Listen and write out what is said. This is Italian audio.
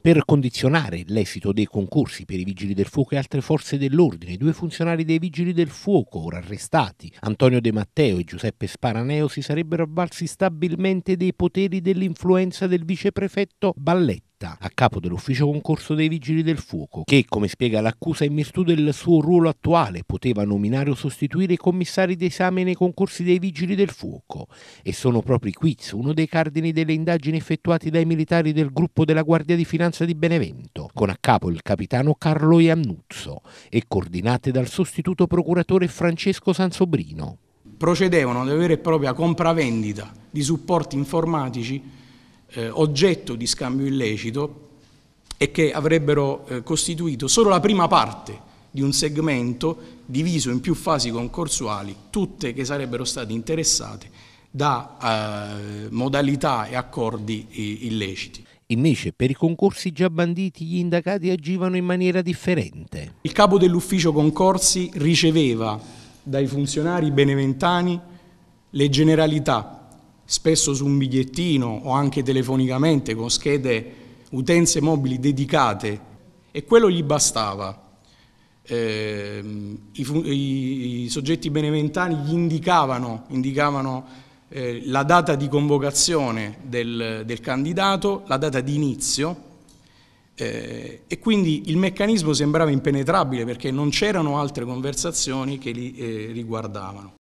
per condizionare l'esito dei concorsi per i vigili del fuoco e altre forze dell'ordine. Due funzionari dei vigili del fuoco, ora arrestati, Antonio De Matteo e Giuseppe Sparaneo, si sarebbero avvalsi stabilmente dei poteri dell'influenza del viceprefetto Balletti Matta, a capo dell'ufficio concorso dei Vigili del Fuoco, che, come spiega l'accusa, in virtù del suo ruolo attuale poteva nominare o sostituire i commissari d'esame nei concorsi dei Vigili del Fuoco. E sono proprio i quiz, uno dei cardini delle indagini effettuate dai militari del gruppo della Guardia di Finanza di Benevento, con a capo il capitano Carlo Iannuzzo e coordinate dal sostituto procuratore Francesco Sansobrino. Procedevano ad una vera e propria compravendita di supporti informatici eh, oggetto di scambio illecito e che avrebbero eh, costituito solo la prima parte di un segmento diviso in più fasi concorsuali, tutte che sarebbero state interessate da eh, modalità e accordi illeciti. Invece per i concorsi già banditi gli indagati agivano in maniera differente. Il capo dell'ufficio concorsi riceveva dai funzionari beneventani le generalità spesso su un bigliettino o anche telefonicamente con schede utenze mobili dedicate e quello gli bastava. Eh, i, i, i, soggetti beneventani gli indicavano, indicavano eh, la data di convocazione del, del, candidato, la data di inizio eh, e quindi il meccanismo sembrava impenetrabile perché non c'erano altre conversazioni che li eh, riguardavano.